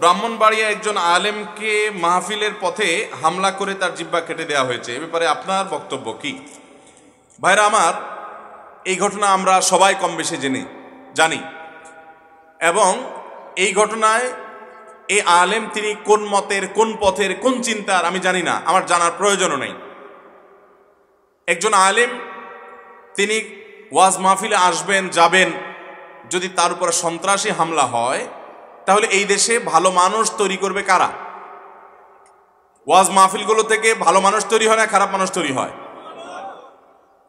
ব্রাহ্মণবাড়িয়া একজন আলেমকে মাহফিলের পথে হামলা করে তার জিব্বা কেটে দেওয়া হয়েছে এ ব্যাপারে আপনার বক্তব্য কি ভাইরা আমার এই ঘটনা আমরা সবাই কম বেশি জেনে জানি এবং এই ঘটনায় এই আলেম তিনি কোন মতের কোন পথের কোন চিন্তার আমি জানি না আমার জানার প্রয়োজনও নেই একজন আলেম তিনি ওয়াজ মাহফিলে আসবেন যাবেন যদি তার উপরে সন্ত্রাসী হামলা হয় তাহলে এই দেশে ভালো মানুষ তৈরি করবে কারা ওয়াজ মাহফিলগুলো থেকে ভালো মানুষ তৈরি হয় না খারাপ মানুষ তৈরি হয়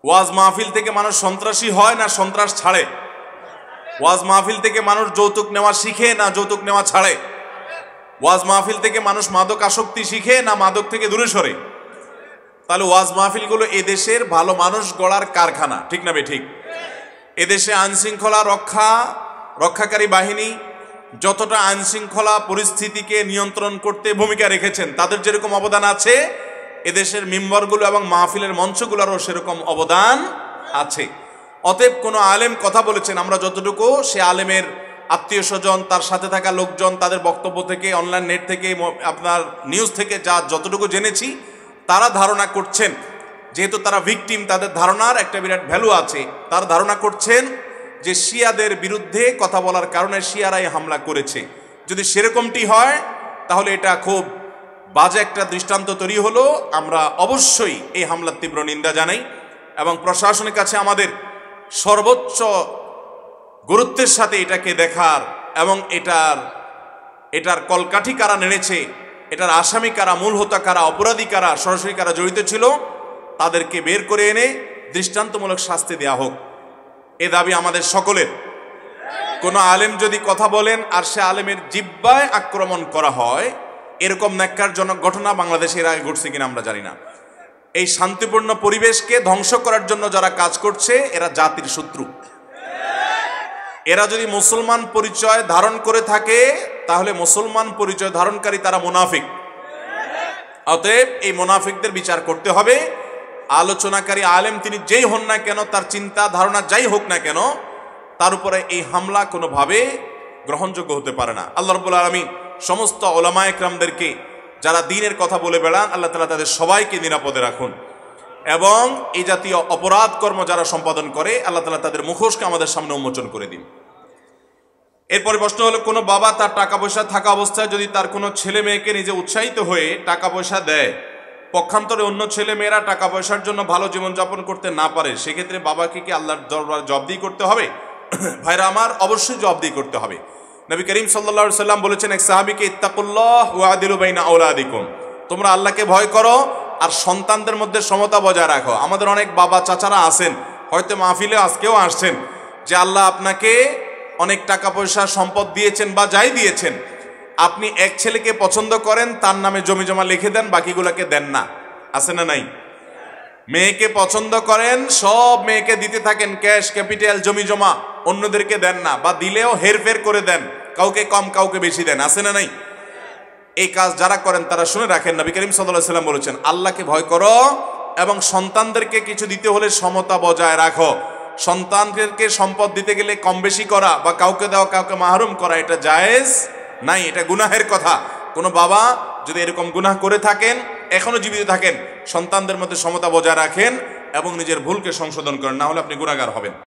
ওয়াজ মাহফিল থেকে মানুষ সন্ত্রাসী হয় না সন্ত্রাস ছাড়ে ওয়াজ মাহফিল থেকে মানুষ যৌতুক নেওয়া শিখে না যৌতুক নেওয়া ছাড়ে ওয়াজ মাহফিল থেকে মানুষ মাদক আসক্তি শিখে না মাদক থেকে দূরে সরে তাহলে ওয়াজ মাহফিলগুলো এদেশের ভালো মানুষ গড়ার কারখানা ঠিক না বে ঠিক এদেশে আইনশৃঙ্খলা রক্ষা রক্ষাকারী বাহিনী যতটা আইনশৃঙ্খলা পরিস্থিতিকে নিয়ন্ত্রণ করতে ভূমিকা রেখেছেন তাদের যেরকম অবদান আছে এদেশের মেম্বারগুলো এবং মাহফিলের মঞ্চগুলোরও সেরকম অবদান আছে অতএব কোনো আলেম কথা বলেছেন আমরা যতটুকু সে আলেমের আত্মীয় স্বজন তার সাথে থাকা লোকজন তাদের বক্তব্য থেকে অনলাইন নেট থেকে আপনার নিউজ থেকে যা যতটুকু জেনেছি তারা ধারণা করছেন যেহেতু তারা ভিকটিম তাদের ধারণার একটা বিরাট ভ্যালু আছে তারা ধারণা করছেন যে শিয়াদের বিরুদ্ধে কথা বলার কারণে শিয়ারাই হামলা করেছে যদি সেরকমটি হয় তাহলে এটা খুব বাজে একটা দৃষ্টান্ত তৈরি হলো আমরা অবশ্যই এই হামলার তীব্র নিন্দা জানাই এবং প্রশাসনের কাছে আমাদের সর্বোচ্চ গুরুত্বের সাথে এটাকে দেখার এবং এটার এটার কলকাঠি কারা নেড়েছে এটার আসামি কারা মূল হতা কারা অপরাধী কারা সরাসরি কারা জড়িত ছিল তাদেরকে বের করে এনে দৃষ্টান্তমূলক শাস্তি দেওয়া হোক এ দাবি আমাদের সকলের কোনো আলেম যদি কথা বলেন আর সে আলেমের জিব্বায় আক্রমণ করা হয় এরকম ন্যাক্কারজনক ঘটনা বাংলাদেশে এর আগে ঘটছে কিনা আমরা জানি না এই শান্তিপূর্ণ পরিবেশকে ধ্বংস করার জন্য যারা কাজ করছে এরা জাতির শত্রু এরা যদি মুসলমান পরিচয় ধারণ করে থাকে তাহলে মুসলমান পরিচয় ধারণকারী তারা মুনাফিক অতএব এই মুনাফিকদের বিচার করতে হবে আলোচনাকারী আলেম তিনি যেই হন না কেন তার চিন্তা ধারণা যাই হোক না কেন তার উপরে এই হামলা কোনোভাবে গ্রহণযোগ্য হতে পারে না আল্লাহ রবুল আলমী সমস্ত ওলামা একরামদেরকে যারা দিনের কথা বলে বেড়ান আল্লাহ তালা তাদের সবাইকে নিরাপদে রাখুন এবং এই জাতীয় অপরাধ কর্ম যারা সম্পাদন করে আল্লাহ তালা তাদের মুখোশকে আমাদের সামনে উন্মোচন করে দিন এরপরে প্রশ্ন হলো কোনো বাবা তার টাকা পয়সা থাকা অবস্থায় যদি তার কোনো ছেলে মেয়েকে নিজে উৎসাহিত হয়ে টাকা পয়সা দেয় পক্ষান্তরে অন্য ছেলে মেয়েরা টাকা পয়সার জন্য ভালো জীবনযাপন করতে না পারে সেক্ষেত্রে বাবাকে কি আল্লাহর দরবার জবদি করতে হবে ভাইরা আমার অবশ্যই জবদি করতে হবে নবী করিম সাল্লা সাল্লাম বলেছেন এক সাহাবিকে ইত্তাকুল্লাহ ওয়াদিলুবাইনা আউলাদিকুম তোমরা আল্লাহকে ভয় করো আর সন্তানদের মধ্যে সমতা বজায় রাখো আমাদের অনেক বাবা চাচারা আছেন হয়তো মাহফিলে আজকেও আসছেন যে আল্লাহ আপনাকে অনেক টাকা পয়সা সম্পদ দিয়েছেন বা যাই দিয়েছেন আপনি এক ছেলেকে পছন্দ করেন তার নামে জমি জমা লিখে দেন বাকিগুলোকে দেন না আছে না নাই মেয়েকে পছন্দ করেন সব মেয়েকে দিতে থাকেন ক্যাশ ক্যাপিটাল জমি জমা অন্যদেরকে দেন না বা দিলেও হেরফের করে দেন কাউকে কম কাউকে বেশি দেন আছে না নাই এই কাজ যারা করেন তারা শুনে রাখেন নবী করিম সাল্লাহ সাল্লাম বলেছেন আল্লাহকে ভয় করো এবং সন্তানদেরকে কিছু দিতে হলে সমতা বজায় রাখো সন্তানদেরকে সম্পদ দিতে গেলে কম বেশি করা বা কাউকে দেওয়া কাউকে মাহরুম করা এটা জায়েজ নাই এটা গুনাহের কথা কোনো বাবা যদি এরকম গুনাহ করে থাকেন এখনও জীবিত থাকেন সন্তানদের মধ্যে সমতা বজায় রাখেন এবং নিজের ভুলকে সংশোধন করেন না হলে আপনি গুণাগার হবেন